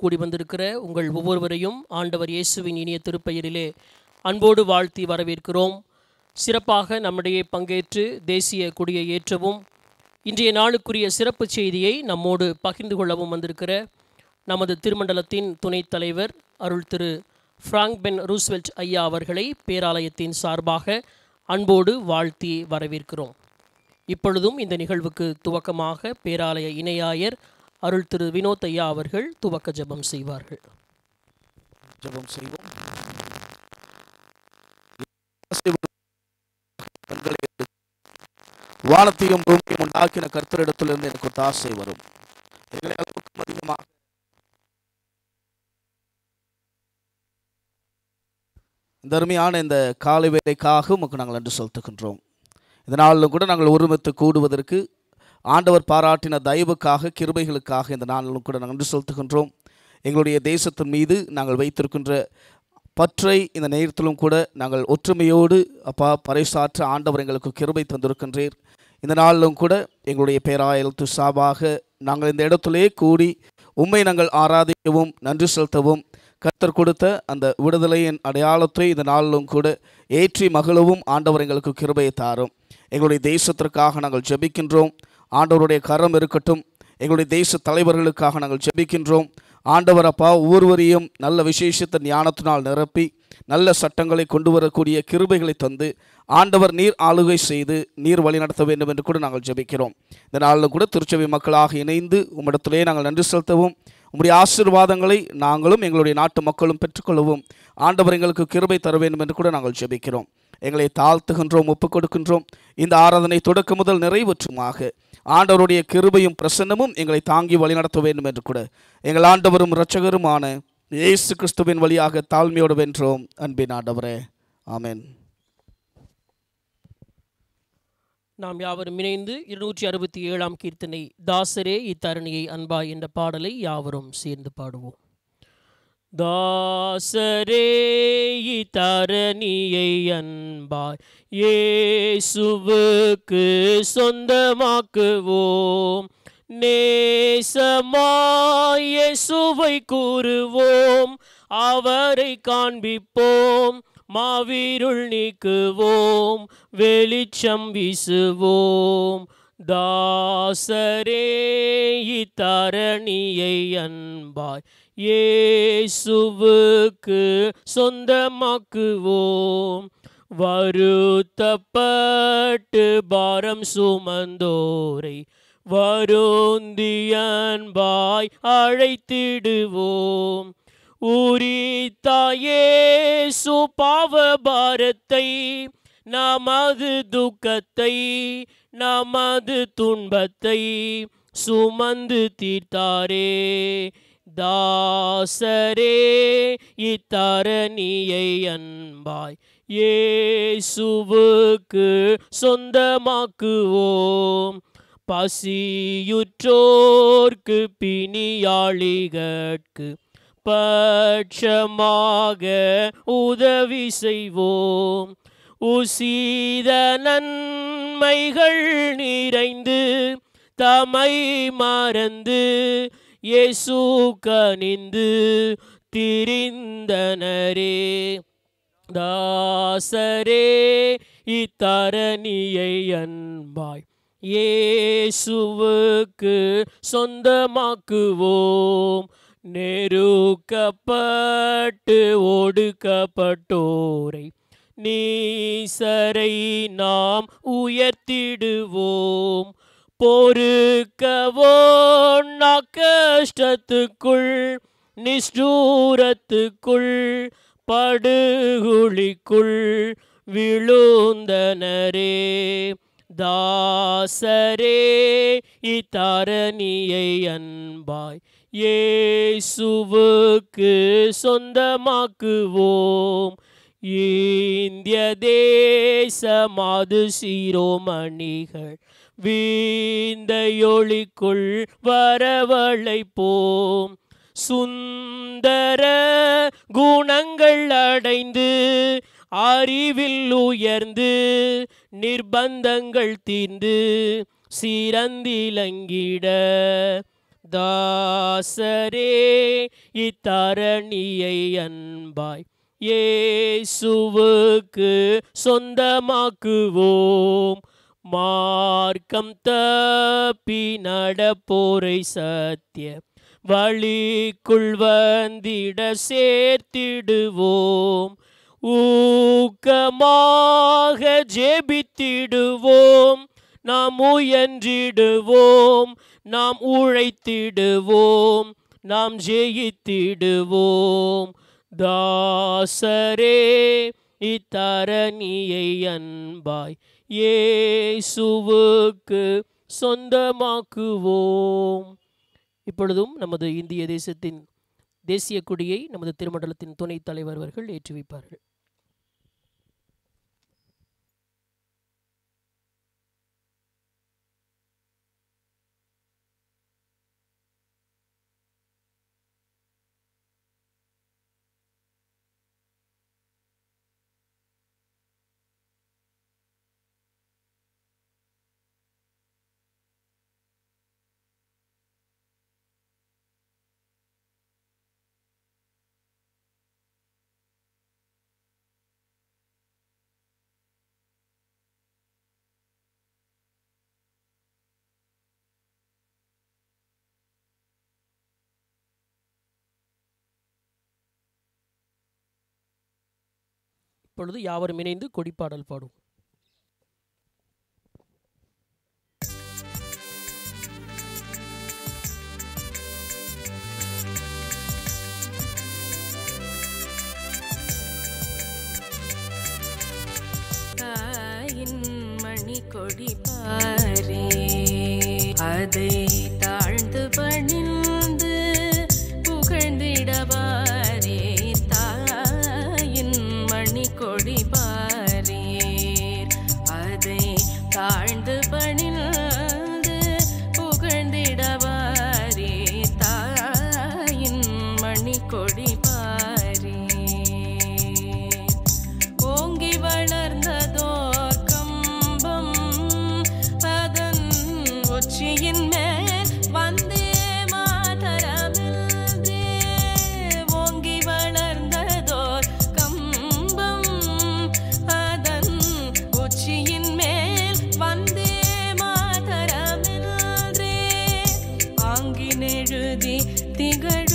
கூடி வந்திருக்கிற உங்கள் ஒவ்வொருவரையும் ஆண்டவர் இயேசுவின் இனிய திருப்பெயரிலே அன்போடு வாழ்த்தி வரவேற்கிறோம் சிறப்பாக நம்மிடையே பங்கேற்று தேசிய கொடியை ஏற்றவும் இன்றைய நாளுக்குரிய சிறப்பு செய்தியை நம்மோடு பகிர்ந்து கொள்ளவும் வந்திருக்கிற நமது திருமண்டலத்தின் துணைத் தலைவர் அருள் திரு ஃப்ராங்க் பென் ரூஸ்வெல்ட் ஐயா அவர்களை பேராலயத்தின் சார்பாக அன்போடு வாழ்த்தி வரவேற்கிறோம் இப்பொழுதும் இந்த நிகழ்வுக்கு துவக்கமாக பேராலய இணையாயர் அருள் திரு வினோத் ஐயா அவர்கள் துவக்க ஜபம் செய்வார்கள் ஜபம் செய்வோம் வானத்தையும் பூமியும் உண்டாக்கின கர்த்தரிடத்திலிருந்து எனக்கு ஒரு ஆசை வரும் எங்களை அளவுக்கும் அதிகமாக இந்த அருமையான இந்த காலை வேலைக்காக உமக்கு நாங்கள் நன்றி செலுத்துகின்றோம் இதனாலும் கூட நாங்கள் ஒருமித்து கூடுவதற்கு ஆண்டவர் பாராட்டின தயவுக்காக கிருபைகளுக்காக இந்த நாளிலும் கூட நாங்கள் நன்றி செலுத்துகின்றோம் எங்களுடைய தேசத்தின் மீது நாங்கள் வைத்திருக்கின்ற பற்றை இந்த நேரத்திலும் கூட நாங்கள் ஒற்றுமையோடு அப்பா பறைசாற்ற ஆண்டவர் எங்களுக்கு கிருபை தந்திருக்கின்றீர் இந்த நாளிலும் கூட எங்களுடைய பேராயலத்து சாபாக நாங்கள் இந்த இடத்திலே கூடி உண்மை நாங்கள் ஆராதிக்கவும் நன்றி செலுத்தவும் கத்தர் கொடுத்த அந்த விடுதலையின் அடையாளத்தை இந்த நாளிலும் கூட ஏற்றி மகளவும் ஆண்டவர் எங்களுக்கு கிருபையை தாரும் எங்களுடைய தேசத்திற்காக நாங்கள் ஜெபிக்கின்றோம் ஆண்டவருடைய கரம் இருக்கட்டும் எங்களுடைய தேச தலைவர்களுக்காக நாங்கள் ஜெபிக்கின்றோம் ஆண்டவர் அப்பா ஒவ்வொருவரையும் நல்ல விசேஷத்த ஞானத்தினால் நிரப்பி நல்ல சட்டங்களை கொண்டு வரக்கூடிய கிருபைகளை தந்து ஆண்டவர் நீர் ஆளுகை செய்து நீர் வழி நடத்த வேண்டும் என்று கூட நாங்கள் ஜெபிக்கிறோம் இந்த நாளில் கூட திருச்சபை மக்களாக இணைந்து உம்மிடத்திலே நாங்கள் நன்றி செலுத்தவும் உம்முடைய ஆசீர்வாதங்களை நாங்களும் எங்களுடைய நாட்டு மக்களும் பெற்றுக்கொள்ளவும் ஆண்டவர் எங்களுக்கு கிருபை தர வேண்டும் என்று கூட நாங்கள் ஜெபிக்கிறோம் எங்களை தாழ்த்துகின்றோம் ஒப்புக் கொடுக்கின்றோம் இந்த ஆராதனை தொடக்க முதல் நிறைவேற்றுமாக ஆண்டவருடைய கிருபையும் பிரசன்னமும் எங்களை தாங்கி வழிநடத்த வேண்டும் என்று கூட எங்கள் ஆண்டவரும் இரட்சகருமான இயேசு கிறிஸ்துவின் வழியாக தாழ்மையோடு வென்றோம் அன்பின் ஆண்டவரே ஆமேன் நாம் யாவரும் இணைந்து இருநூற்றி அறுபத்தி ஏழாம் கீர்த்தனை தாசரே இத்தரணியை அன்பா என்ற பாடலை யாவரும் சேர்ந்து பாடுவோம் தாசரே தரணியை அன்பாய் ஏசுவுக்கு சொந்தமாக்குவோம் நேசமாயேசுவை கூறுவோம் அவரை காண்பிப்போம் மாவீருள் நீக்குவோம் வெளிச்சம் வீசுவோம் தாசரே இத்தரணியை அன்பாய் ஏசுவுக்கு சொந்தமாக்குவோம் வருத்தப்பட்டு பாரம் சுமந்தோரை வருந்தியன்பாய் அழைத்திடுவோம் உரித்தாயே சுபாவ பாரத்தை நமது துக்கத்தை நமது துன்பத்தை சுமந்து தீர்த்தாரே தாசரே இத்தரணியை அன்பாய் ஏசுவுக்கு சொந்தமாக்குவோம் பசியுற்றோர்க்கு பிணியாளிகற்கு பட்சமாக உதவி செய்வோம் உசீத நன்மைகள் நிறைந்து தமை மறந்து இயேசு கனிந்து திரிந்தனரே தாசரே இத்தரணியை அன்பாய் இயேசுவுக்கு சொந்தமாக்குவோம் நெருக்கப்பட்டு ஒடுக்கப்பட்டோரை நீசரை நாம் உயர்த்திடுவோம் பொறுக்கவோ கஷ்டத்துக்குள் நிஷ்டூரத்துக்குள் படுகுழிக்குள் விழுந்தனரே தாசரே இத்தாரணியை அன்பாய் ஏசுவுக்கு சொந்தமாக்குவோம் இந்திய தேச தேசமாது சீரோமணிகள் வீந்தையொளிக்குள் வரவழைப்போம் சுந்தர குணங்கள் அடைந்து அறிவில் உயர்ந்து நிர்பந்தங்கள் தீர்ந்து சிறந்திலங்கிட தாசரே இத்தரணியை அன்பாய் இயேசுவுக்கு சொந்தமாக்குவோம் மார்க்கம் தப்பி நடப்போரை சத்திய வழிக்குள் வந்திட சேர்த்திடுவோம் ஊக்கமாக ஜெபித்திடுவோம் நாம் முயன்றிடுவோம் நாம் உழைத்திடுவோம் நாம் ஜெயித்திடுவோம் தாசரே இத்தரணியை அன்பாய் ஏசுவுக்கு சொந்தமாக்குவோம் இப்பொழுதும் நமது இந்திய தேசத்தின் தேசிய கொடியை நமது திருமண்டலத்தின் துணைத் தலைவர் அவர்கள் ஏற்றி வைப்பார்கள் இப்பொழுது யாவரும் இணைந்து கொடிப்பாடல் பாடும் மணி கொடி பாரே அதை தாழ்ந்து பணில் दी तिगड़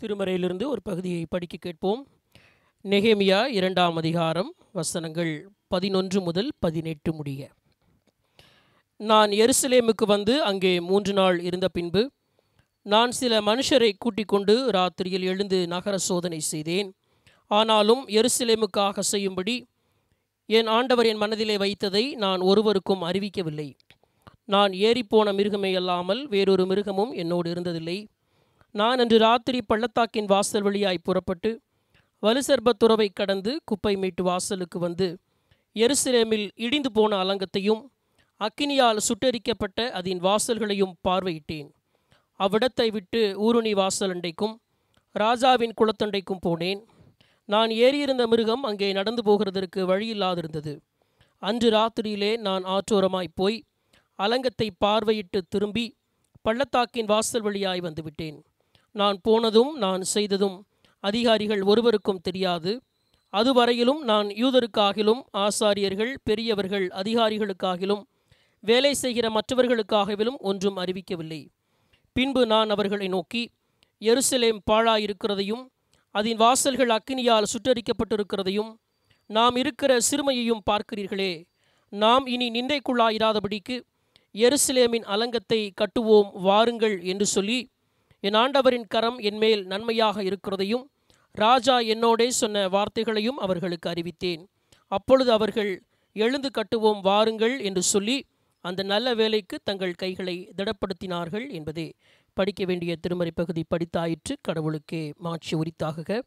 திருமறையிலிருந்து ஒரு பகுதியை படிக்க கேட்போம் நெகேமியா இரண்டாம் அதிகாரம் வசனங்கள் பதினொன்று முதல் பதினெட்டு முடிய நான் எருசலேமுக்கு வந்து அங்கே மூன்று நாள் இருந்த பின்பு நான் சில மனுஷரை கூட்டிக் கொண்டு ராத்திரியில் எழுந்து நகர சோதனை செய்தேன் ஆனாலும் எருசலேமுக்காக செய்யும்படி என் ஆண்டவர் என் மனதிலே வைத்ததை நான் ஒருவருக்கும் அறிவிக்கவில்லை நான் ஏறிப்போன மிருகமே அல்லாமல் வேறொரு மிருகமும் என்னோடு இருந்ததில்லை நான் அன்று ராத்திரி பள்ளத்தாக்கின் வாசல் வழியாய் புறப்பட்டு வலுசர்பத்துறவை கடந்து குப்பை மீட்டு வாசலுக்கு வந்து எருசிலேமில் இடிந்து போன அலங்கத்தையும் அக்கினியால் சுட்டரிக்கப்பட்ட அதன் வாசல்களையும் பார்வையிட்டேன் அவ்விடத்தை விட்டு ஊருணி வாசலண்டைக்கும் ராஜாவின் குளத்தண்டைக்கும் போனேன் நான் ஏறியிருந்த மிருகம் அங்கே நடந்து போகிறதற்கு வழியில்லாதிருந்தது அன்று ராத்திரியிலே நான் ஆற்றோரமாய் போய் அலங்கத்தை பார்வையிட்டு திரும்பி பள்ளத்தாக்கின் வாசல் வழியாய் வந்துவிட்டேன் நான் போனதும் நான் செய்ததும் அதிகாரிகள் ஒருவருக்கும் தெரியாது அதுவரையிலும் நான் யூதருக்காகிலும் ஆசாரியர்கள் பெரியவர்கள் அதிகாரிகளுக்காகிலும் வேலை செய்கிற மற்றவர்களுக்காகவிலும் ஒன்றும் அறிவிக்கவில்லை பின்பு நான் அவர்களை நோக்கி எருசலேம் பாழாயிருக்கிறதையும் அதன் வாசல்கள் அக்கினியால் சுற்றரிக்கப்பட்டிருக்கிறதையும் நாம் இருக்கிற சிறுமையையும் பார்க்கிறீர்களே நாம் இனி நிந்தைக்குள்ளாயிராதபடிக்கு எருசலேமின் அலங்கத்தை கட்டுவோம் வாருங்கள் என்று சொல்லி என் ஆண்டவரின் கரம் என்மேல் நன்மையாக இருக்கிறதையும் ராஜா என்னோடே சொன்ன வார்த்தைகளையும் அவர்களுக்கு அறிவித்தேன் அப்பொழுது அவர்கள் எழுந்து கட்டுவோம் வாருங்கள் என்று சொல்லி அந்த நல்ல வேலைக்கு தங்கள் கைகளை திடப்படுத்தினார்கள் என்பதே படிக்க வேண்டிய திருமறை பகுதி படித்தாயிற்று கடவுளுக்கே மாட்சி உரித்தாக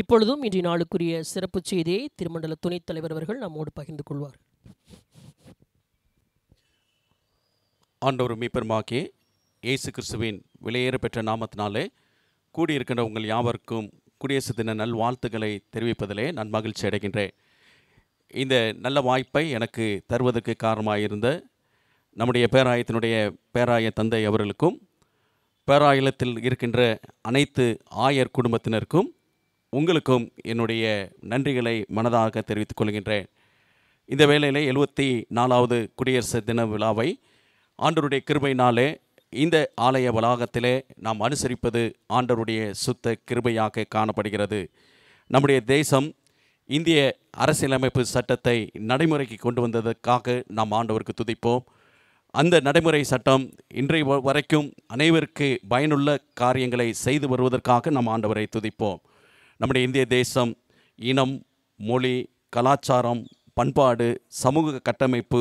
இப்பொழுதும் இன்றைய நாளுக்குரிய சிறப்பு செய்தியை திருமண்டல துணைத் தலைவர் அவர்கள் நம்மோடு பகிர்ந்து கொள்வார் ஆண்டவர் மீப்பெருமாக்கே இயேசு கிறிஸ்துவின் விலையேறு பெற்ற நாமத்தினாலே கூடியிருக்கின்ற உங்கள் யாவருக்கும் குடியரசு தின நல்வாழ்த்துக்களை தெரிவிப்பதிலே நான் மகிழ்ச்சி அடைகின்றேன் இந்த நல்ல வாய்ப்பை எனக்கு தருவதற்கு காரணமாக இருந்த நம்முடைய பேராயத்தினுடைய பேராய தந்தை அவர்களுக்கும் பேராயத்தில் இருக்கின்ற அனைத்து ஆயர் குடும்பத்தினருக்கும் உங்களுக்கும் என்னுடைய நன்றிகளை மனதாக தெரிவித்துக் கொள்கின்றேன் இந்த வேளையில் எழுபத்தி நாலாவது குடியரசு தின விழாவை ஆண்டருடைய கிருபையினாலே இந்த ஆலய வளாகத்திலே நாம் அனுசரிப்பது ஆண்டருடைய சுத்த கிருபையாக காணப்படுகிறது நம்முடைய தேசம் இந்திய அரசியலமைப்பு சட்டத்தை நடைமுறைக்கு கொண்டு வந்ததற்காக நாம் ஆண்டவருக்கு துதிப்போம் அந்த நடைமுறை சட்டம் இன்றைய வரைக்கும் அனைவருக்கு பயனுள்ள காரியங்களை செய்து வருவதற்காக நாம் ஆண்டவரை துதிப்போம் நம்முடைய இந்திய தேசம் இனம் மொழி கலாச்சாரம் பண்பாடு சமூக கட்டமைப்பு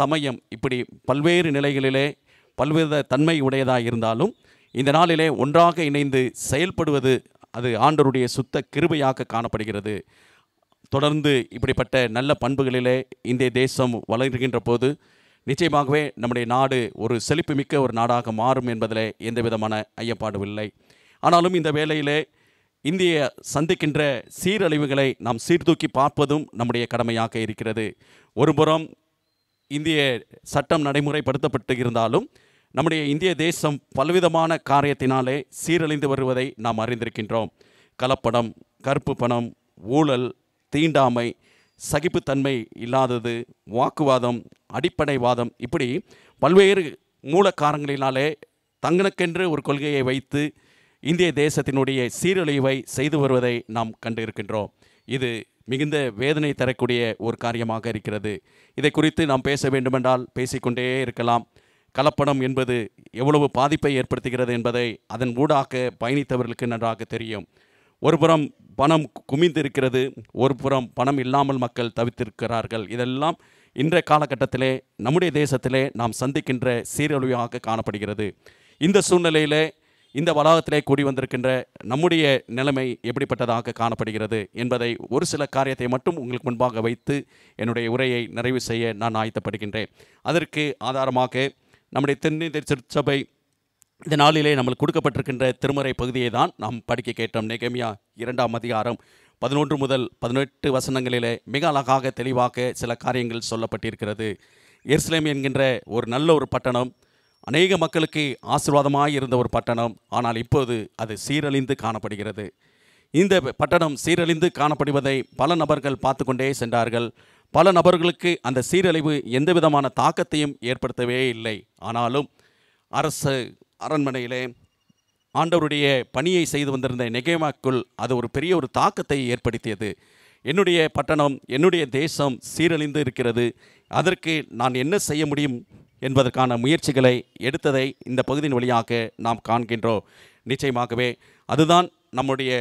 சமயம் இப்படி பல்வேறு நிலைகளிலே பல்வித தன்மை உடையதாக இருந்தாலும் இந்த நாளிலே ஒன்றாக இணைந்து செயல்படுவது அது ஆண்டருடைய சுத்த கிருபையாக காணப்படுகிறது தொடர்ந்து இப்படிப்பட்ட நல்ல பண்புகளிலே இந்திய தேசம் வளர்கின்ற போது நிச்சயமாகவே நம்முடைய நாடு ஒரு செழிப்புமிக்க ஒரு நாடாக மாறும் என்பதில் எந்த விதமான ஐயப்பாடும் இல்லை ஆனாலும் இந்த வேளையிலே இந்திய சந்திக்கின்ற சீரழிவுகளை நாம் சீர்தூக்கி பார்ப்பதும் நம்முடைய கடமையாக இருக்கிறது ஒருபுறம் இந்திய சட்டம் நடைமுறைப்படுத்தப்பட்டு இருந்தாலும் நம்முடைய இந்திய தேசம் பலவிதமான காரியத்தினாலே சீரழிந்து வருவதை நாம் அறிந்திருக்கின்றோம் கலப்படம் கருப்பு பணம் ஊழல் தீண்டாமை சகிப்புத்தன்மை இல்லாதது வாக்குவாதம் அடிப்படைவாதம் இப்படி பல்வேறு மூல காரணங்களினாலே தங்கனுக்கென்று ஒரு கொள்கையை வைத்து இந்திய தேசத்தினுடைய சீரழிவை செய்து வருவதை நாம் கண்டிருக்கின்றோம் இது மிகுந்த வேதனை தரக்கூடிய ஒரு காரியமாக இருக்கிறது இதை குறித்து நாம் பேச வேண்டுமென்றால் பேசிக்கொண்டே இருக்கலாம் கலப்படம் என்பது எவ்வளவு பாதிப்பை ஏற்படுத்துகிறது என்பதை அதன் ஊடாக பயணித்தவர்களுக்கு நன்றாக தெரியும் ஒருபுறம் பணம் குமிந்திருக்கிறது ஒரு புறம் பணம் இல்லாமல் மக்கள் தவித்திருக்கிறார்கள் இதெல்லாம் இன்றைய காலகட்டத்திலே நம்முடைய தேசத்திலே நாம் சந்திக்கின்ற சீரழிவாக காணப்படுகிறது இந்த சூழ்நிலையிலே இந்த வளாகத்திலே கூடி வந்திருக்கின்ற நம்முடைய நிலைமை எப்படிப்பட்டதாக காணப்படுகிறது என்பதை ஒரு சில காரியத்தை மட்டும் உங்களுக்கு முன்பாக வைத்து என்னுடைய உரையை நிறைவு செய்ய நான் ஆயத்தப்படுகின்றேன் அதற்கு ஆதாரமாக நம்முடைய தென்னிந்திய திருச்சபை இந்த நாளிலே நம்மளுக்கு கொடுக்கப்பட்டிருக்கின்ற திருமறை பகுதியை தான் நாம் படிக்க கேட்டோம் நெகமியா இரண்டாம் அதிகாரம் பதினொன்று முதல் பதினெட்டு வசனங்களிலே மிக அழகாக தெளிவாக சில காரியங்கள் சொல்லப்பட்டிருக்கிறது எருசலேம் என்கின்ற ஒரு நல்ல ஒரு பட்டணம் அநேக மக்களுக்கு ஆசீர்வாதமாக இருந்த ஒரு பட்டணம் ஆனால் இப்போது அது சீரழிந்து காணப்படுகிறது இந்த பட்டணம் சீரழிந்து காணப்படுவதை பல நபர்கள் பார்த்து கொண்டே சென்றார்கள் பல நபர்களுக்கு அந்த சீரழிவு எந்த விதமான தாக்கத்தையும் ஏற்படுத்தவே இல்லை ஆனாலும் அரசு அரண்மனையிலே ஆண்டவருடைய பணியை செய்து வந்திருந்த நெகேமாக்குள் அது ஒரு பெரிய ஒரு தாக்கத்தை ஏற்படுத்தியது என்னுடைய பட்டணம் என்னுடைய தேசம் சீரழிந்து இருக்கிறது அதற்கு நான் என்ன செய்ய முடியும் என்பதற்கான முயற்சிகளை எடுத்ததை இந்த பகுதியின் வழியாக நாம் காண்கின்றோம் நிச்சயமாகவே அதுதான் நம்முடைய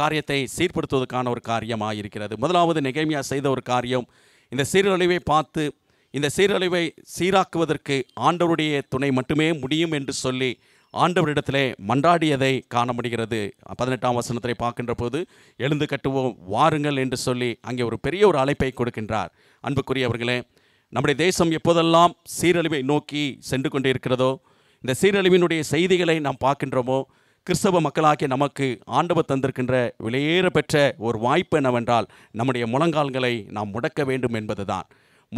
காரியத்தை சீர்படுத்துவதற்கான ஒரு காரியமாக இருக்கிறது முதலாவது நெகைமையா செய்த ஒரு காரியம் இந்த சீரழிவை பார்த்து இந்த சீரழிவை சீராக்குவதற்கு ஆண்டவருடைய துணை மட்டுமே முடியும் என்று சொல்லி ஆண்டவரிடத்திலே மன்றாடியதை காண முடிகிறது பதினெட்டாம் வசனத்திலே பார்க்கின்ற போது எழுந்து கட்டுவோம் வாருங்கள் என்று சொல்லி அங்கே ஒரு பெரிய ஒரு அழைப்பை கொடுக்கின்றார் அன்புக்குரியவர்களே நம்முடைய தேசம் எப்போதெல்லாம் சீரழிவை நோக்கி சென்று கொண்டிருக்கிறதோ இந்த சீரழிவினுடைய செய்திகளை நாம் பார்க்கின்றோமோ கிறிஸ்தவ மக்களாகிய நமக்கு ஆண்டவர் தந்திருக்கின்ற விலையேற பெற்ற ஒரு வாய்ப்பு என்னவென்றால் நம்முடைய முழங்கால்களை நாம் முடக்க வேண்டும் என்பதுதான்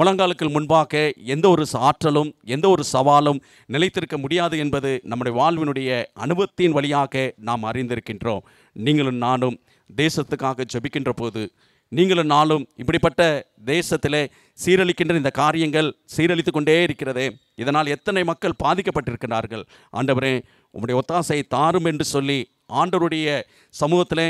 முழங்காலுக்கு முன்பாக எந்த ஒரு ஆற்றலும் எந்த ஒரு சவாலும் நிலைத்திருக்க முடியாது என்பது நம்முடைய வாழ்வினுடைய அனுபவத்தின் வழியாக நாம் அறிந்திருக்கின்றோம் நீங்களும் நானும் தேசத்துக்காக ஜபிக்கின்ற போது நீங்களும் நாளும் இப்படிப்பட்ட தேசத்திலே சீரழிக்கின்ற இந்த காரியங்கள் சீரழித்து கொண்டே இருக்கிறது இதனால் எத்தனை மக்கள் பாதிக்கப்பட்டிருக்கிறார்கள் ஆண்டவரே உங்களுடைய ஒத்தாசை தாரும் என்று சொல்லி ஆண்டவருடைய சமூகத்தில்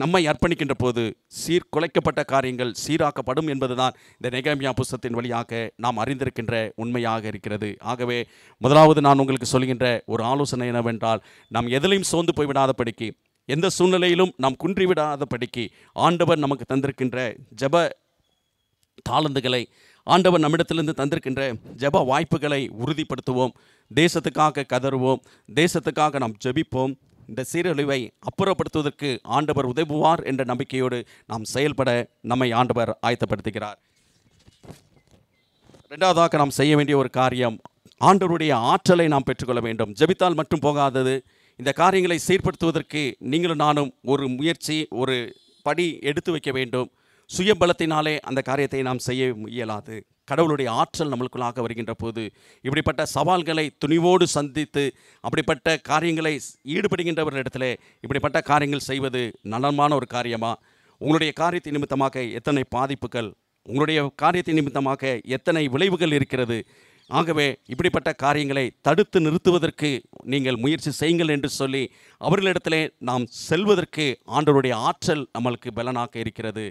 நம்மை அர்ப்பணிக்கின்ற போது சீர்குலைக்கப்பட்ட காரியங்கள் சீராக்கப்படும் என்பதுதான் இந்த நெகாமியா புஸ்தத்தின் வழியாக நாம் அறிந்திருக்கின்ற உண்மையாக இருக்கிறது ஆகவே முதலாவது நான் உங்களுக்கு சொல்கின்ற ஒரு ஆலோசனை என்னவென்றால் நாம் எதிலையும் சோர்ந்து போய்விடாதபடிக்கு எந்த சூழ்நிலையிலும் நாம் குன்றிவிடாத படிக்கு ஆண்டவர் நமக்கு தந்திருக்கின்ற ஜப தாளந்துகளை ஆண்டவர் நம்மிடத்திலிருந்து தந்திருக்கின்ற ஜப வாய்ப்புகளை உறுதிப்படுத்துவோம் தேசத்துக்காக கதறுவோம் தேசத்துக்காக நாம் ஜபிப்போம் இந்த சீரழிவை அப்புறப்படுத்துவதற்கு ஆண்டவர் உதவுவார் என்ற நம்பிக்கையோடு நாம் செயல்பட நம்மை ஆண்டவர் ஆயத்தப்படுத்துகிறார் ரெண்டாவதாக நாம் செய்ய வேண்டிய ஒரு காரியம் ஆண்டவருடைய ஆற்றலை நாம் பெற்றுக்கொள்ள வேண்டும் ஜபித்தால் மட்டும் போகாதது இந்த காரியங்களை செயற்படுத்துவதற்கு நீங்களும் நானும் ஒரு முயற்சி ஒரு படி எடுத்து வைக்க வேண்டும் சுயபலத்தினாலே அந்த காரியத்தை நாம் செய்ய இயலாது கடவுளுடைய ஆற்றல் நம்மளுக்குள்ளாக வருகின்ற போது இப்படிப்பட்ட சவால்களை துணிவோடு சந்தித்து அப்படிப்பட்ட காரியங்களை ஈடுபடுகின்றவர்களிடத்தில் இப்படிப்பட்ட காரியங்கள் செய்வது நலமான ஒரு காரியமாக உங்களுடைய காரியத்தை நிமித்தமாக எத்தனை பாதிப்புகள் உங்களுடைய காரியத்தை நிமித்தமாக எத்தனை விளைவுகள் இருக்கிறது ஆகவே இப்படிப்பட்ட காரியங்களை தடுத்து நிறுத்துவதற்கு நீங்கள் முயற்சி செய்யுங்கள் என்று சொல்லி அவர்களிடத்திலே நாம் செல்வதற்கு ஆண்டவருடைய ஆற்றல் நம்மளுக்கு பலனாக இருக்கிறது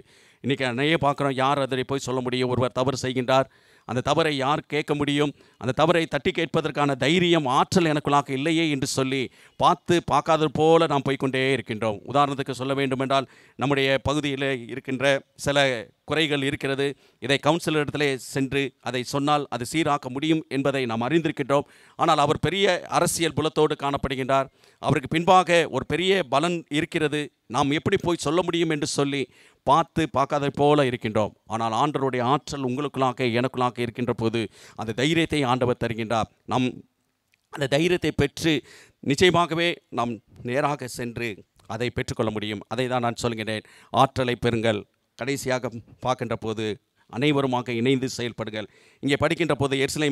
இன்றைக்கி நிறைய பார்க்குறோம் யார் அதை போய் சொல்ல முடியும் ஒருவர் தவறு செய்கின்றார் அந்த தவறை யார் கேட்க முடியும் அந்த தவறை தட்டி கேட்பதற்கான தைரியம் ஆற்றல் எனக்குள்ளாக இல்லையே என்று சொல்லி பார்த்து பார்க்காத போல நாம் போய்கொண்டே இருக்கின்றோம் உதாரணத்துக்கு சொல்ல வேண்டுமென்றால் நம்முடைய பகுதியில் இருக்கின்ற சில குறைகள் இருக்கிறது இதை கவுன்சிலர் இடத்திலே சென்று அதை சொன்னால் அது சீராக்க முடியும் என்பதை நாம் அறிந்திருக்கின்றோம் ஆனால் அவர் பெரிய அரசியல் புலத்தோடு காணப்படுகின்றார் அவருக்கு பின்பாக ஒரு பெரிய பலன் இருக்கிறது நாம் எப்படி போய் சொல்ல முடியும் என்று சொல்லி பார்த்து பார்க்காத போல இருக்கின்றோம் ஆனால் ஆண்டருடைய ஆற்றல் உங்களுக்குள்ளாக எனக்குள்ளாக இருக்கின்ற போது அந்த தைரியத்தை ஆண்டவர் தருகின்றார் நாம் அந்த தைரியத்தை பெற்று நிச்சயமாகவே நாம் நேராக சென்று அதை பெற்றுக்கொள்ள முடியும் அதை தான் நான் சொல்கிறேன் ஆற்றலை பெறுங்கள் கடைசியாக பார்க்கின்ற போது அனைவருமாக இணைந்து செயல்படுங்கள் இங்கே படிக்கின்ற போது எர்சிலை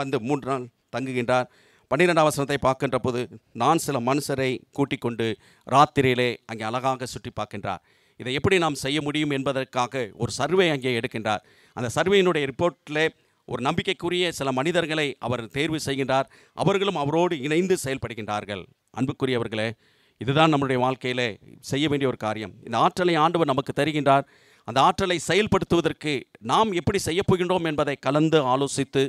வந்து மூன்று நாள் தங்குகின்றார் பன்னிரெண்டாம் வசனத்தை பார்க்கின்ற போது நான் சில மனுஷரை கூட்டிக் கொண்டு ராத்திரியிலே அங்கே அழகாக சுற்றி பார்க்கின்றார் இதை எப்படி நாம் செய்ய முடியும் என்பதற்காக ஒரு சர்வே அங்கே எடுக்கின்றார் அந்த சர்வேயினுடைய ரிப்போர்ட்டில் ஒரு நம்பிக்கைக்குரிய சில மனிதர்களை அவர் தேர்வு செய்கின்றார் அவர்களும் அவரோடு இணைந்து செயல்படுகின்றார்கள் அன்புக்குரியவர்களே இதுதான் நம்முடைய வாழ்க்கையில் செய்ய வேண்டிய ஒரு காரியம் இந்த ஆற்றலை ஆண்டவர் நமக்கு தருகின்றார் அந்த ஆற்றலை செயல்படுத்துவதற்கு நாம் எப்படி செய்யப்போகின்றோம் என்பதை கலந்து ஆலோசித்து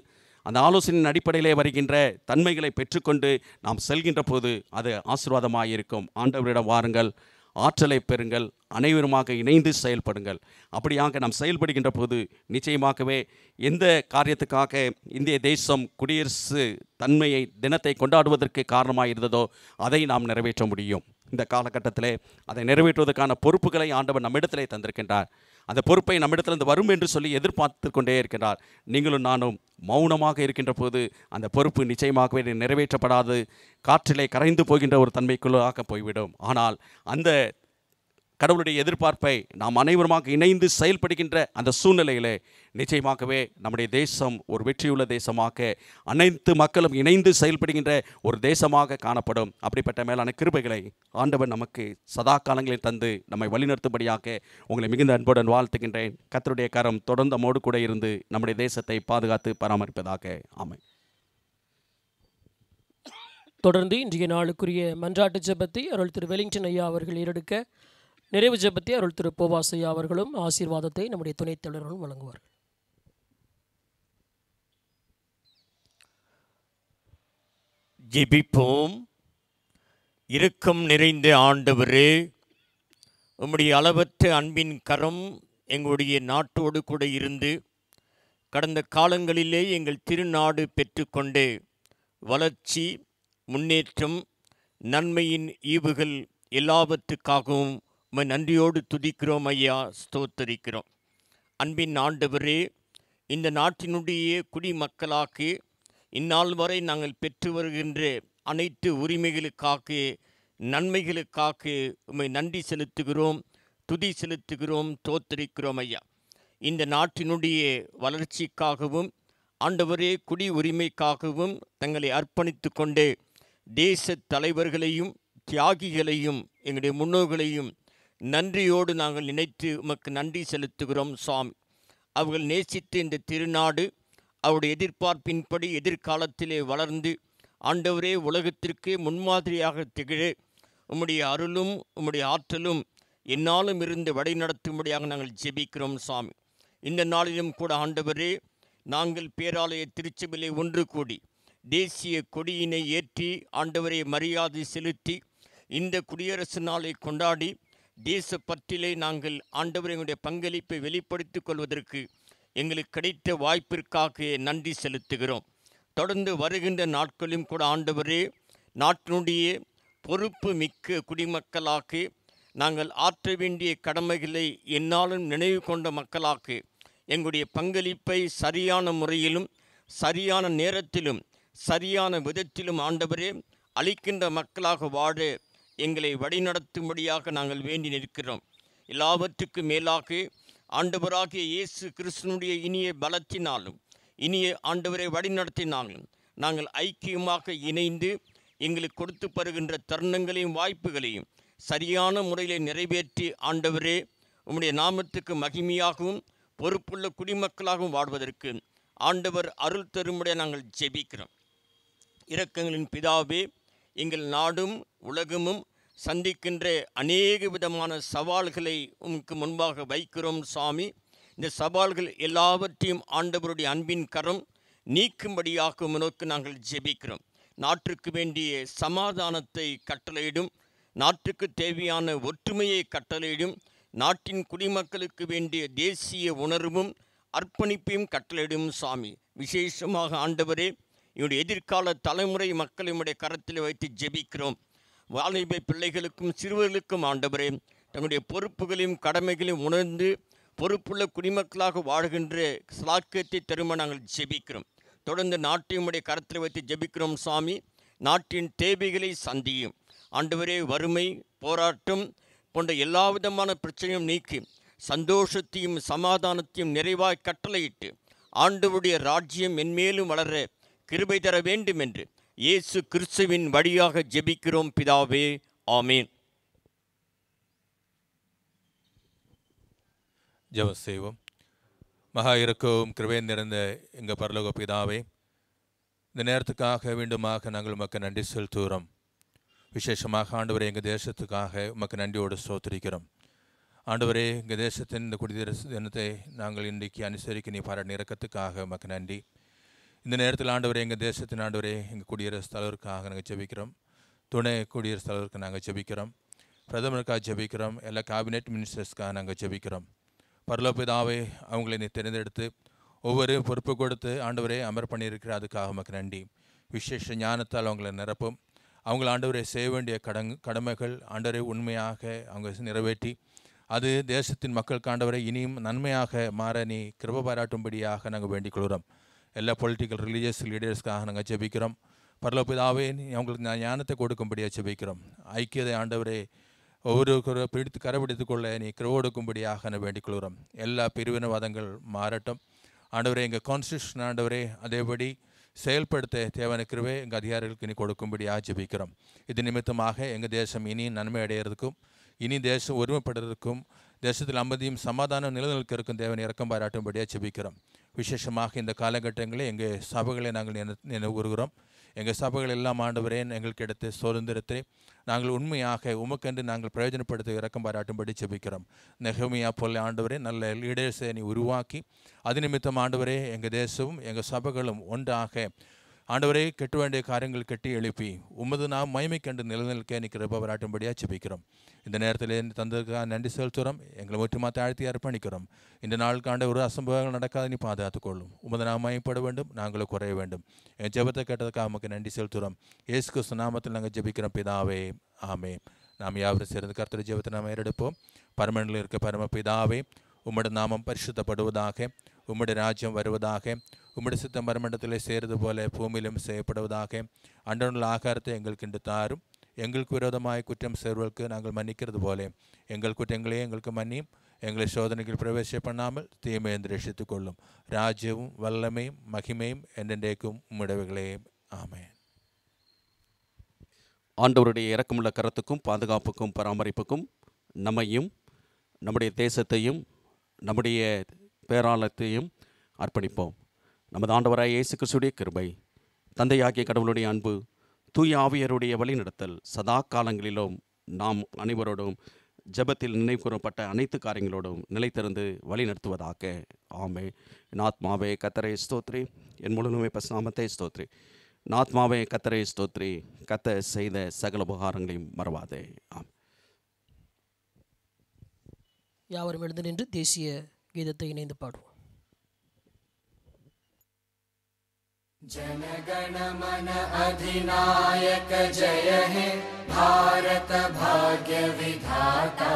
அந்த ஆலோசனையின் அடிப்படையிலே வருகின்ற தன்மைகளை பெற்றுக்கொண்டு நாம் செல்கின்ற போது அது ஆசீர்வாதமாக இருக்கும் ஆண்டவரிடம் வாருங்கள் ஆற்றலை பெறுங்கள் அனைவருமாக இணைந்து செயல்படுங்கள் அப்படியாக நாம் செயல்படுகின்ற போது நிச்சயமாகவே எந்த காரியத்துக்காக இந்திய தேசம் குடியரசு தன்மையை தினத்தை கொண்டாடுவதற்கு காரணமாக இருந்ததோ அதை நாம் நிறைவேற்ற முடியும் இந்த காலகட்டத்தில் அதை நிறைவேற்றுவதற்கான பொறுப்புகளை ஆண்டவர் நம்மிடத்திலே தந்திருக்கின்றார் அந்த பொறுப்பை நம்மிடத்திலிருந்து வரும் என்று சொல்லி எதிர்பார்த்து கொண்டே இருக்கின்றார் நீங்களும் நானும் மௌனமாக இருக்கின்ற போது அந்த பொறுப்பு நிச்சயமாகவே நிறைவேற்றப்படாது காற்றிலே கரைந்து போகின்ற ஒரு தன்மைக்குள்ளாக போய்விடும் ஆனால் அந்த கடவுளுடைய எதிர்பார்ப்பை நாம் அனைவருமாக இணைந்து செயல்படுகின்ற அந்த சூழ்நிலையிலே நிச்சயமாகவே நம்முடைய தேசம் ஒரு வெற்றியுள்ள தேசமாக அனைத்து மக்களும் இணைந்து செயல்படுகின்ற ஒரு தேசமாக காணப்படும் அப்படிப்பட்ட மேலான கிருபைகளை ஆண்டவன் நமக்கு சதா காலங்களில் தந்து நம்மை வழிநடத்தும்படியாக உங்களை மிகுந்த அன்புடன் வாழ்த்துகின்றேன் கத்தருடைய கரம் தொடர்ந்து மோடு கூட இருந்து நம்முடைய தேசத்தை பாதுகாத்து பராமரிப்பதாக ஆமை தொடர்ந்து இன்றைய நாளுக்குரிய மன்றாட்டு ஜபத்தை அருள் திரு வெலிங்டன் ஐயா அவர்கள் ஈரெடுக்க நிறைவு ஜபத்தை அருள் திரு போவாசையா அவர்களும் ஆசீர்வாதத்தை நம்முடைய துணைத் தலைவர்களும் வழங்குவார்கள் ஜெபிப்போம் இறுக்கம் நிறைந்த ஆண்டவரே உம்முடைய அளவற்ற அன்பின் கரம் எங்களுடைய நாட்டோடு கூட இருந்து கடந்த காலங்களிலே எங்கள் திருநாடு பெற்றுக்கொண்டு வளர்ச்சி முன்னேற்றம் நன்மையின் ஈவுகள் எல்லாவற்றுக்காகவும் உமை நன்றியோடு துதிக்கிறோம் ஐயா ஸ்தோத்தரிக்கிறோம் அன்பின் ஆண்டவரே இந்த நாட்டினுடைய குடிமக்களாக்கு இந்நாள் வரை நாங்கள் பெற்று வருகின்ற அனைத்து உரிமைகளுக்காக நன்மைகளுக்காக உமை நன்றி செலுத்துகிறோம் துதி செலுத்துகிறோம் தோத்தரிக்கிறோம் ஐயா இந்த நாட்டினுடைய வளர்ச்சிக்காகவும் ஆண்டவரே குடி உரிமைக்காகவும் தங்களை அர்ப்பணித்து கொண்டு தேச தலைவர்களையும் தியாகிகளையும் எங்களுடைய முன்னோர்களையும் நன்றியோடு நாங்கள் நினைத்து உமக்கு நன்றி செலுத்துகிறோம் சுவாமி அவர்கள் நேசித்த இந்த திருநாடு அவருடைய எதிர்பார்ப்பின்படி எதிர்காலத்திலே வளர்ந்து ஆண்டவரே உலகத்திற்கு முன்மாதிரியாக திகழ உம்முடைய அருளும் உம்முடைய ஆற்றலும் என்னாலும் இருந்து நடத்தும்படியாக நாங்கள் ஜெபிக்கிறோம் சுவாமி இந்த நாளிலும் கூட ஆண்டவரே நாங்கள் பேராலய திருச்சபையிலே ஒன்று கூடி தேசிய கொடியினை ஏற்றி ஆண்டவரை மரியாதை செலுத்தி இந்த குடியரசு நாளை கொண்டாடி தேச பற்றிலே நாங்கள் ஆண்டவர் எங்களுடைய பங்களிப்பை வெளிப்படுத்திக் கொள்வதற்கு எங்களுக்கு கிடைத்த வாய்ப்பிற்காக நன்றி செலுத்துகிறோம் தொடர்ந்து வருகின்ற நாட்களிலும் கூட ஆண்டவரே நாட்டினுடைய பொறுப்பு மிக்க குடிமக்களாக நாங்கள் ஆற்ற வேண்டிய கடமைகளை என்னாலும் நினைவு கொண்ட மக்களாக எங்களுடைய பங்களிப்பை சரியான முறையிலும் சரியான நேரத்திலும் சரியான விதத்திலும் ஆண்டவரே அளிக்கின்ற மக்களாக வாழ எங்களை வழிநடத்தும்படியாக நாங்கள் வேண்டி நிற்கிறோம் எல்லாவற்றுக்கு மேலாக ஆண்டவராகிய இயேசு கிறிஸ்தனுடைய இனிய பலத்தினாலும் இனிய ஆண்டவரை வழிநடத்தினாலும் நாங்கள் ஐக்கியமாக இணைந்து எங்களுக்கு கொடுத்து வருகின்ற தருணங்களையும் வாய்ப்புகளையும் சரியான முறையில் நிறைவேற்றி ஆண்டவரே உம்முடைய நாமத்துக்கு மகிமையாகவும் பொறுப்புள்ள குடிமக்களாகவும் வாழ்வதற்கு ஆண்டவர் அருள் தரும்படியாக நாங்கள் ஜெபிக்கிறோம் இரக்கங்களின் பிதாவே எங்கள் நாடும் உலகமும் சந்திக்கின்ற அநேக விதமான சவால்களை உமக்கு முன்பாக வைக்கிறோம் சாமி இந்த சவால்கள் எல்லாவற்றையும் ஆண்டவருடைய அன்பின் கரம் நீக்கும்படியாக உனக்கு நாங்கள் ஜெபிக்கிறோம் நாட்டுக்கு வேண்டிய சமாதானத்தை கட்டளையிடும் நாட்டுக்கு தேவையான ஒற்றுமையை கட்டளையிடும் நாட்டின் குடிமக்களுக்கு வேண்டிய தேசிய உணர்வும் அர்ப்பணிப்பையும் கட்டளையிடும் சாமி விசேஷமாக ஆண்டவரே என்னுடைய எதிர்கால தலைமுறை மக்கள் உடைய கரத்தில் வைத்து ஜெபிக்கிறோம் வாலிப பிள்ளைகளுக்கும் சிறுவர்களுக்கும் ஆண்டவரே தன்னுடைய பொறுப்புகளையும் கடமைகளையும் உணர்ந்து பொறுப்புள்ள குடிமக்களாக வாழ்கின்ற சலாக்கியத்தை தரும நாங்கள் ஜெபிக்கிறோம் தொடர்ந்து நாட்டையுடைய கரத்தில் வைத்து ஜெபிக்கிறோம் சாமி நாட்டின் தேவைகளை சந்தியும் ஆண்டவரே வறுமை போராட்டம் போன்ற எல்லா விதமான பிரச்சனையும் நீக்கி சந்தோஷத்தையும் சமாதானத்தையும் நிறைவாய் கட்டளையிட்டு ஆண்டவருடைய ராஜ்யம் மென்மேலும் வளர கிருபை தர வேண்டும் என்று இயேசு கிறிஸ்துவின் வழியாக ஜெபிக்கிறோம் பிதாவே ஆமீன் ஜெப செய்வோம் மகா இருக்கவும் கிருபை நிறைந்த எங்கள் பரலோக பிதாவே இந்த நேரத்துக்காக வேண்டுமாக நாங்கள் உமக்கு நன்றி செலுத்துகிறோம் விசேஷமாக ஆண்டவரை எங்கள் தேசத்துக்காக உமக்கு நன்றியோடு சோத்திரிக்கிறோம் ஆண்டவரே எங்கள் தேசத்தின் இந்த குடியரசு தினத்தை நாங்கள் இன்றைக்கு அனுசரிக்க நீ பாராட்டின இறக்கத்துக்காக உமக்கு நன்றி இந்த நேரத்தில் ஆண்டவரே எங்கள் தேசத்தின் ஆண்டவரே எங்கள் குடியரசுத் தலைவருக்காக நாங்கள் ஜெபிக்கிறோம் துணை குடியரசுத் தலைவருக்கு நாங்கள் ஜெபிக்கிறோம் பிரதமருக்காக ஜெபிக்கிறோம் எல்லா கேபினெட் மினிஸ்டர்ஸ்க்காக நாங்கள் ஜெபிக்கிறோம் பரலோபிதாவை அவங்களை நீ தேர்ந்தெடுத்து ஒவ்வொரு பொறுப்பு கொடுத்து ஆண்டவரே அமர் பண்ணியிருக்கிற அதுக்காக நமக்கு நன்றி விசேஷ ஞானத்தால் அவங்கள நிரப்பும் அவங்கள ஆண்டவரை செய்ய வேண்டிய கடங் கடமைகள் ஆண்டவரை உண்மையாக அவங்க நிறைவேற்றி அது தேசத்தின் மக்களுக்கு ஆண்டவரை இனியும் நன்மையாக மாற நீ கிருப பாராட்டும்படியாக நாங்கள் வேண்டிக் கொள்கிறோம் எல்லா பொலிட்டிக்கல் ரிலீஜியஸ் லீடர்ஸ்க்காக நாங்கள் ஜெபிக்கிறோம் பரலோபிதாவே அவங்களுக்கு நான் ஞானத்தை கொடுக்கும்படியாக ஜெபிக்கிறோம் ஐக்கியதை ஆண்டவரே ஒவ்வொருவரும் பிடித்து கொள்ள நீ கிரவோடுக்கும்படியாக நான் வேண்டிக்கொள்கிறோம் எல்லா பிரிவினவாதங்கள் மாறட்டும் ஆண்டவரே எங்கள் கான்ஸ்டியூஷன் ஆண்டவரே அதேபடி செயல்படுத்த தேவையான கிருவே எங்கள் அதிகாரிகளுக்கு இனி கொடுக்கும்படியாக ஜெபிக்கிறோம் இது நிமித்தமாக எங்கள் தேசம் இனி நன்மை அடையிறதுக்கும் இனி தேசம் ஒருமைப்படுறதுக்கும் தேசத்தில் அமைதியும் சமாதானம் நிலநிற்கிறதுக்கும் தேவன் இறக்கம் பாராட்டும்படியாக ஜெபிக்கிறோம் விசேஷமாக இந்த காலகட்டங்களில் எங்கள் சபைகளை நாங்கள் நினை நினைவுகூறுகிறோம் எங்கள் சபைகள் எல்லாம் ஆண்டவரே எங்களுக்கு எடுத்து சுதந்திரத்தை நாங்கள் உண்மையாக உமக்கென்று நாங்கள் பிரயோஜனப்படுத்த இறக்கம் பாராட்டும்படி செபிக்கிறோம் நெகமையா போல ஆண்டவரே நல்ல லீடர்ஸை நீ உருவாக்கி அது நிமித்தம் ஆண்டவரே எங்கள் தேசமும் எங்கள் சபைகளும் ஒன்றாக ஆண்டவரே கெட்ட வேண்டிய காரியங்கள் கட்டி எழுப்பி உமது நாம் மயமை கண்டு நிலநிலைக்க நீ கிருப வராட்டும்படியாக ஜெபிக்கிறோம் இந்த நேரத்தில் தந்ததுக்காக நன்றி செலுத்துகிறோம் எங்களை ஒற்றுமா தாழ்த்தி அர்ப்பணிக்கிறோம் இந்த நாளுக்காண்ட ஒரு அசம்பவங்கள் நடக்காத நீ பாதுகாத்துக் கொள்ளும் உமது நாம் மயப்பட வேண்டும் நாங்களும் குறைய வேண்டும் என் ஜெபத்தை கேட்டதுக்காக நமக்கு நன்றி செலுத்துகிறோம் இயேசு கிறிஸ்து நாமத்தில் நாங்கள் ஜெபிக்கிறோம் பிதாவே ஆமே நாம் யாவரும் சேர்ந்து கர்த்தர் ஜெபத்தை நாம் ஏறெடுப்போம் பரமனில் இருக்க பரம பிதாவே உம்மட நாமம் பரிசுத்தப்படுவதாக உம்முடைய ராஜ்யம் வருவதாக உம்முடைய சித்த மரமண்டத்திலே சேர்றது போல பூமியிலும் செய்யப்படுவதாக அன்றனுள்ள ஆகாரத்தை எங்களுக்கு இன்று தாரும் எங்களுக்கு விரோதமாய் குற்றம் சேர்வதற்கு நாங்கள் மன்னிக்கிறது போல எங்கள் குற்றங்களே எங்களுக்கு மன்னியும் எங்களை சோதனைகள் பிரவேச பண்ணாமல் தீமையை ரசித்து கொள்ளும் ராஜ்யவும் வல்லமையும் மகிமையும் என்றென்றைக்கும் உம்முடவைகளே ஆமே ஆண்டவருடைய இறக்கமுள்ள கரத்துக்கும் பாதுகாப்புக்கும் பராமரிப்புக்கும் நம்மையும் நம்முடைய தேசத்தையும் நம்முடைய பேராலத்தையும் அர்ப்பணிப்போம் நமது ஆண்டவராய் இயேசு கிறிஸ்துடைய கிருபை தந்தையாகிய கடவுளுடைய அன்பு தூய் ஆவியருடைய வழிநடத்தல் சதா காலங்களிலும் நாம் அனைவரோடும் ஜபத்தில் நினைவுகூறப்பட்ட அனைத்து காரியங்களோடும் நிலைத்திருந்து வழி நடத்துவதாக ஆமே நாத்மாவே கத்தரை ஸ்தோத்ரி என் முழுமை பஸ்நாமத்தை ஸ்தோத்ரி நாத்மாவே கத்தரை ஸ்தோத்ரி கத்த செய்த சகல உபகாரங்களையும் மறவாதே ஆம் யாவரும் எழுந்து நின்று தேசிய इनि पठु जन जनगणमन अधिनायक जय हे भारत विधाता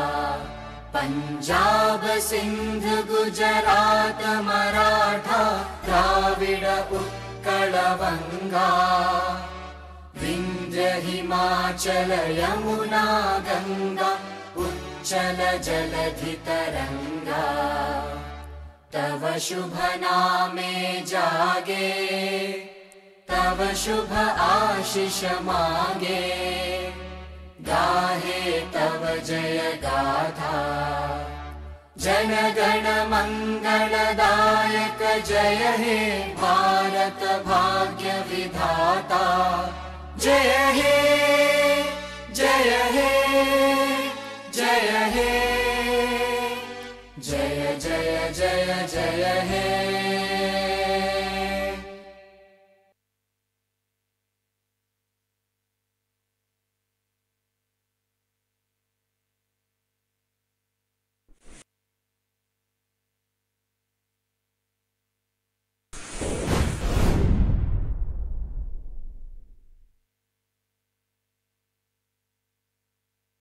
पञ्जाब सिन्धु गुजरात मराठा द्राविड उत्कळगङ्गा इन्द्र हिमाचल यमुना गङ्गा चल जलधि तरंगा तव शुभ नामे जागे तव शुभ आशिष मागे गाहे तव जय गाथा मंगल दायक जय हे भारत भाग्य विधाता जय हे जय हे जय हे जय जय जय जय हे